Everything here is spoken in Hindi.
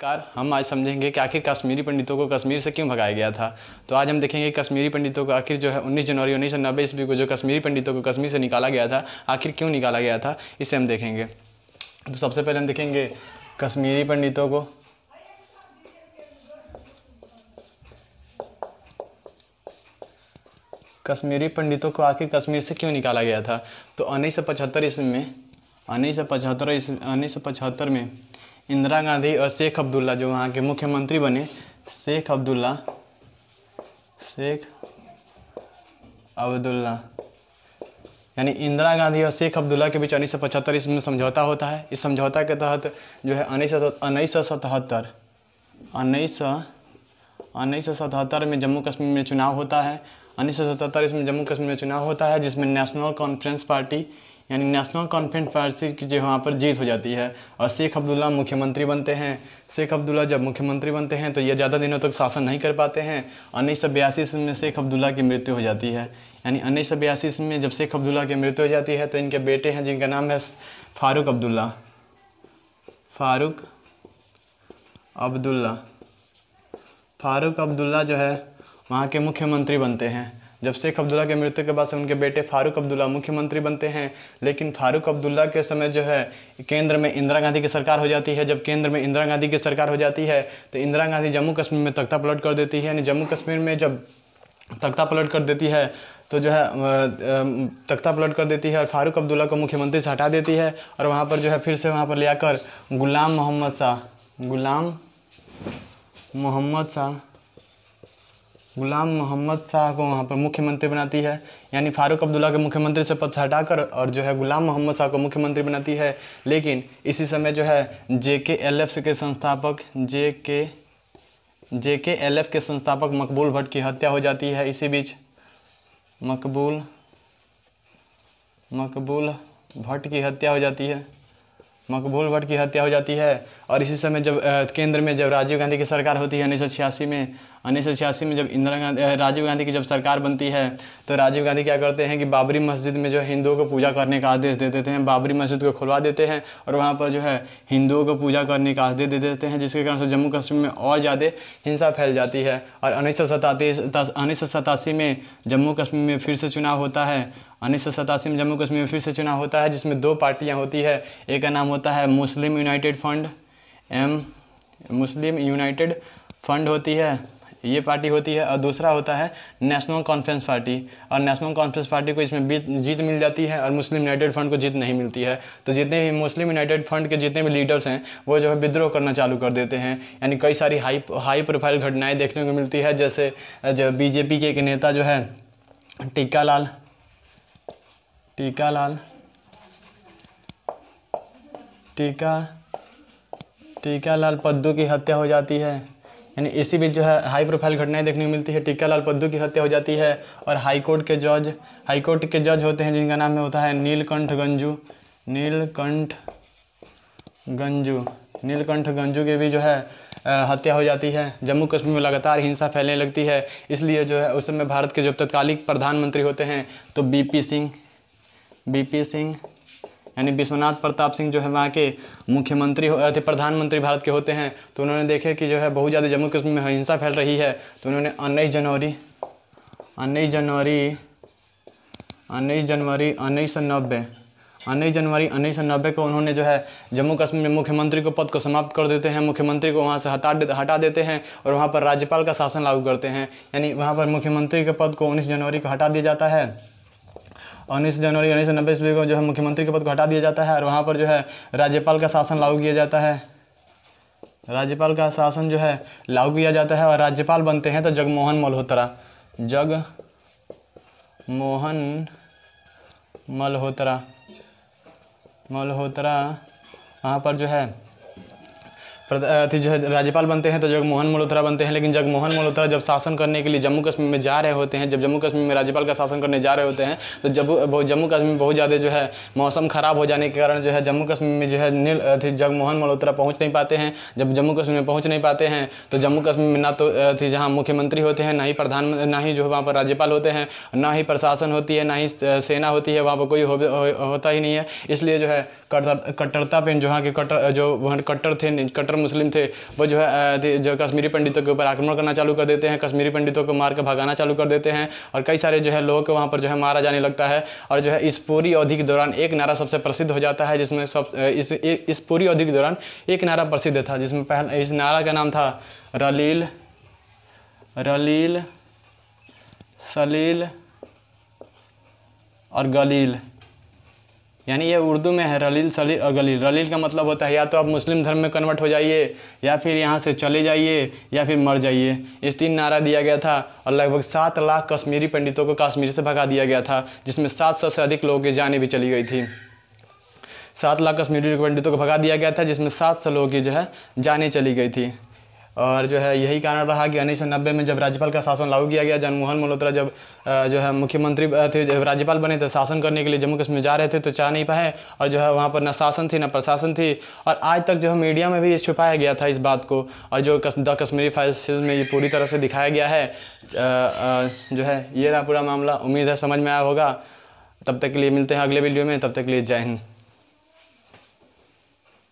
कार हम आज समझेंगे कि आखिर कश्मीरी पंडितों को कश्मीर से क्यों भगाया गया था तो आज हम देखेंगे कश्मीरी पंडितों को आखिर जो है 19 जनवरी उन्नीस सौ नब्बे ईस्वी को जो कश्मीरी पंडितों को कश्मीर से निकाला गया था आखिर क्यों निकाला गया था इसे हम देखेंगे तो सबसे पहले हम देखेंगे कश्मीरी पंडितों को कश्मीरी पंडितों को आखिर कश्मीर से क्यों निकाला गया था तो उन्नीस सौ पचहत्तर ईस्वी में उन्नीस सौ पचहत्तर ईस्वी उन्नीस सौ पचहत्तर में इंदिरा गांधी और शेख अब्दुल्ला जो वहाँ के मुख्यमंत्री बने शेख अब्दुल्ला शेख अब्दुल्ला यानी इंदिरा गांधी और शेख अब्दुल्ला के बीच उन्नीस सौ पचहत्तर ईस्वी में समझौता होता है इस समझौता के तहत जो है उन्नीस सौ उन्नीस सौ सतहत्तर उन्नीस सौ उन्नीस सौ सतहत्तर में जम्मू कश्मीर में चुनाव होता है उन्नीस सौ सतहत्तर इसमें जम्मू कश्मीर में चुनाव होता है जिसमें नेशनल कॉन्फ्रेंस पार्टी यानी नेशनल कॉन्फ्रेंस पार्टी की जो वहाँ पर जीत हो जाती है और शेख अब्दुल्ला मुख्यमंत्री बनते हैं शेख अब्दुल्ला जब मुख्यमंत्री बनते हैं तो ये ज़्यादा दिनों तक शासन नहीं कर पाते हैं उन्नीस सौ बयासी में शेख अब्दुल्ला की मृत्यु हो जाती है यानी उन्नीस सौ बयासी में जब शेख अब्दुल्ला की मृत्यु हो जाती है तो इनके बेटे हैं जिनका नाम है फारूक अब्दुल्ला फारूक अब्दुल्ला फारूक अब्दुल्ला जो है वहाँ के मुख्यमंत्री बनते हैं जब शेख अब्दुल्ला के मृत्यु के बाद से उनके बेटे फारूक अब्दुल्ला मुख्यमंत्री बनते हैं लेकिन फारूक अब्दुल्ला के समय जो है केंद्र में इंदिरा गांधी की सरकार हो जाती है जब केंद्र में इंदिरा गांधी की सरकार हो जाती है तो इंदिरा गांधी जम्मू कश्मीर में तख्ता पलट कर देती है यानी जम्मू कश्मीर में जब तख्ता पलट कर देती है तो जो है तख्ता पलट कर देती है और फारूक अब्दुल्ला को मुख्यमंत्री से हटा देती है और वहाँ पर जो है फिर से वहाँ पर ले आकर गुलाम मोहम्मद शाह गुलाम मोहम्मद शाह गुलाम मोहम्मद शाह को वहाँ पर मुख्यमंत्री बनाती है यानी फारूक अब्दुल्ला के मुख्यमंत्री से पद से हटाकर और जो है गुलाम मोहम्मद शाह को मुख्यमंत्री बनाती है लेकिन इसी समय जो है जे के एल एफ के संस्थापक जे के जे के एल एफ के संस्थापक मकबूल भट्ट की हत्या हो जाती है इसी बीच मकबूल मकबूल भट्ट की हत्या हो जाती है मकबूल भट्ट की हत्या हो जाती है और इसी समय जब केंद्र में जब राजीव गांधी की सरकार होती है उन्नीस में उन्नीस सौ में जब इंदिरा गांधी राजीव गांधी की जब सरकार बनती है तो राजीव गांधी क्या करते हैं कि बाबरी मस्जिद में जो है हिंदुओं को पूजा करने का आदेश दे देते हैं बाबरी मस्जिद को खुलवा देते हैं और वहाँ पर जो है हिंदुओं को पूजा करने का आदेश दे देते हैं जिसके कारण से जम्मू कश्मीर में और ज़्यादा हिंसा फैल जाती है और उन्नीस सौ में जम्मू कश्मीर में फिर से चुनाव होता है उन्नीस सौ सतासी में जम्मू कश्मीर में फिर से चुनाव होता है जिसमें दो पार्टियाँ होती है एक का नाम होता है Muslim United Fund M Muslim United Fund होती है ये पार्टी होती है और दूसरा होता है नेशनल कॉन्फ्रेंस पार्टी और नेशनल कॉन्फ्रेंस पार्टी को इसमें जीत मिल जाती है और मुस्लिम यूनाइटेड फ्रंट को जीत नहीं मिलती है तो जितने भी मुस्लिम यूनाइटेड फ्रंट के जितने भी लीडर्स हैं वो जो है विद्रोह करना चालू कर देते हैं यानी कई सारी हाई हाई प्रोफाइल घटनाएँ देखने को मिलती है जैसे जो बीजेपी के एक नेता जो है टीका लाल टीका लाल टीका टीका लाल पद्दू की हत्या हो जाती है यानी इसी बीच जो है हाई प्रोफाइल घटनाएं देखने को मिलती है लाल पद्दू की हत्या हो जाती है और हाईकोर्ट के जज हाईकोर्ट के जज होते हैं जिनका नाम होता है नीलकंठ गंजू नीलकंठ गंजू नीलकंठ गंजू के भी जो है हत्या हो जाती है जम्मू कश्मीर में लगातार हिंसा फैलने लगती है इसलिए जो है उस समय भारत के जब तत्कालिक प्रधानमंत्री होते हैं तो बीपी सिंह बीपी सिंह यानी विश्वनाथ प्रताप सिंह जो है वहाँ के मुख्यमंत्री थे प्रधानमंत्री भारत के होते हैं तो उन्होंने देखे कि जो है बहुत ज़्यादा जम्मू कश्मीर में हिंसा फैल रही है तो उन्होंने उन्नीस जनवरी उन्नीस जनवरी उन्नीस जनवरी उन्नीस सौ नब्बे उन्नीस जनवरी उन्नीस सौ नब्बे को उन्होंने जो है जम्मू कश्मीर में मुख्यमंत्री को पद को समाप्त कर देते हैं मुख्यमंत्री को वहाँ से हटा दे, हटा देते हैं और वहाँ पर राज्यपाल का शासन लागू करते हैं यानी वहाँ पर मुख्यमंत्री के पद को उन्नीस जनवरी को हटा दिया जाता है उन्नीस जनवरी उन्नीस सौ नब्बे ईस्वी को जो है मुख्यमंत्री के पद को हटा दिया जाता है और वहाँ पर जो है राज्यपाल का शासन लागू किया जाता है राज्यपाल का शासन जो है लागू किया जाता है और राज्यपाल बनते हैं तो जगमोहन मल्होत्रा जग मोहन मल्होत्रा मल्होत्रा वहाँ पर जो है राज्यपाल बनते हैं तो जगमोहन मल्होत्रा बनते हैं लेकिन जगमोहन मल्होत्रा जब शासन करने के लिए जम्मू कश्मीर में जा रहे होते हैं जब जम्मू कश्मीर में राज्यपाल का शासन करने जा रहे होते हैं तो जब जम्मू कश्मीर में बहुत ज़्यादा जो है मौसम ख़राब हो जाने के कारण जो है जम्मू कश्मीर में जो है नील जगमोहन मल्होत्रा पहुँच नहीं पाते हैं जब जम्मू कश्मीर में पहुँच नहीं पाते हैं तो जम्मू कश्मीर में ना तो जहाँ मुख्यमंत्री होते हैं ना ही प्रधान ना ही जो है वहाँ पर राज्यपाल होते हैं ना ही प्रशासन होती है ना ही सेना होती है वहाँ पर कोई होता ही नहीं है इसलिए जो है कट्टरता पे जो है कि कट्टर जो कट्टर थे कट्टर मुस्लिम थे वो जो है जो कश्मीरी पंडितों के ऊपर आक्रमण करना चालू कर देते हैं कश्मीरी पंडितों को मार कर भगाना चालू कर देते हैं और कई सारे जो है लोगों को वहाँ पर जो है मारा जाने लगता है और जो है इस पूरी अवधि के दौरान एक नारा सबसे प्रसिद्ध हो जाता है जिसमें सब इस इस पूरी अवधि के दौरान एक नारा प्रसिद्ध था जिसमें पहला इस नारा का नाम था रलील रलील सलील और गलील यानी ये उर्दू में है रलील सलील और गलील रलील का मतलब होता है या तो आप मुस्लिम धर्म में कन्वर्ट हो जाइए या फिर यहाँ से चले जाइए या फिर मर जाइए इस तीन नारा दिया गया था और लगभग सात लाख कश्मीरी पंडितों को कश्मीर से भगा दिया गया था जिसमें सात सौ से अधिक लोगों की जानें भी चली गई थी सात लाख कश्मीरी पंडितों को भगा दिया गया था जिसमें सात सौ लोगों की जो है जानें चली गई थी और जो है यही कारण रहा कि उन्नीस में जब राज्यपाल का शासन लागू किया गया जनमोहन मल्होत्रा जब जो है मुख्यमंत्री थे जब राज्यपाल बने तो शासन करने के लिए जम्मू कश्मीर जा रहे थे तो चाह नहीं पाए और जो है वहाँ पर न शासन थी न प्रशासन थी और आज तक जो है मीडिया में भी ये छुपाया गया था इस बात को और जो द कश्मीरी फाइल्स फिल्म में ये पूरी तरह से दिखाया गया है जो है ये रहा पूरा मामला उम्मीद है समझ में आया होगा तब तक के लिए मिलते हैं अगले वीडियो में तब तक के लिए जय हिंद